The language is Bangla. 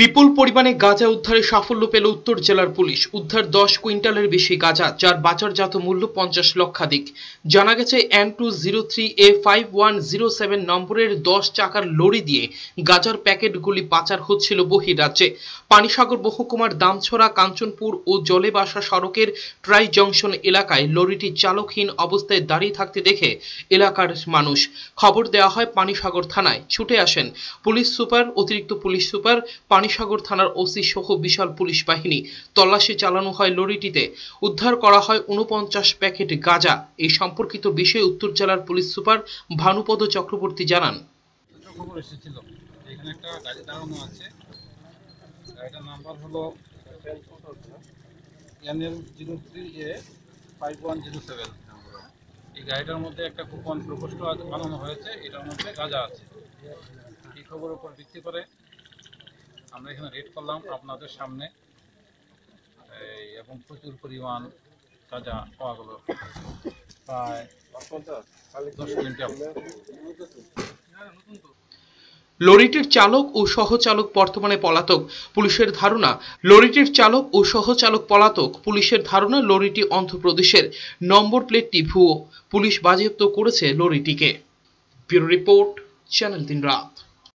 বিপুল পরিমাণে গাঁজা উদ্ধারে সাফল্য পেল উত্তর জেলার পুলিশ উদ্ধার দশ কুইন্টালের বেশি গাঁজা যার বাজারজাত মূল্য পঞ্চাশ লক্ষাধিক জানা গেছে N two zero three A five one zero seven নম্বরের দশ চাকার লরি দিয়ে গাজার প্যাকেটগুলি পাচার হচ্ছিল বহিরাজ্যে পানিসাগর মহকুমার দামছড়া কাঞ্চনপুর ও জলে বাসা সড়কের ট্রাই জংশন এলাকায় লরিটি চালকহীন অবস্থায় দাঁড়িয়ে থাকতে দেখে এলাকার মানুষ খবর দেওয়া হয় পানিসাগর থানায় ছুটে আসেন পুলিশ সুপার অতিরিক্ত পুলিশ সুপার পানিসাগর থানার ওসি সহ বিশাল পুলিশ বাহিনী তল্লাশি চালানো হয় লরিটিতে উদ্ধার করা হয় উনপঞ্চাশ প্যাকেট গাঁজা এই সম্পর্কিত বিষয়ে উত্তর জেলার পুলিশ সুপার ভানুপদ চক্রবর্তী জানান এই গাড়িটার মধ্যে একটা কুপন প্রকোষ্ঠ বানানো হয়েছে এটার মধ্যে গাঁজা আছে এই খবর উপর ভিত্তি করে আমরা এখানে রেড করলাম আপনাদের সামনে এবং প্রচুর পরিমাণ তাজা পাওয়া গেল লরিটির চালক ও সহচালক বর্তমানে পলাতক পুলিশের ধারণা লরিটির চালক ও সহচালক পলাতক পুলিশের ধারণা লরিটি অন্ধ্রপ্রদেশের নম্বর প্লেটটি ভুয়ো পুলিশ বাজেয়াপ্ত করেছে লরিটিকে ব্যুরো রিপোর্ট চ্যানেল তিন রাত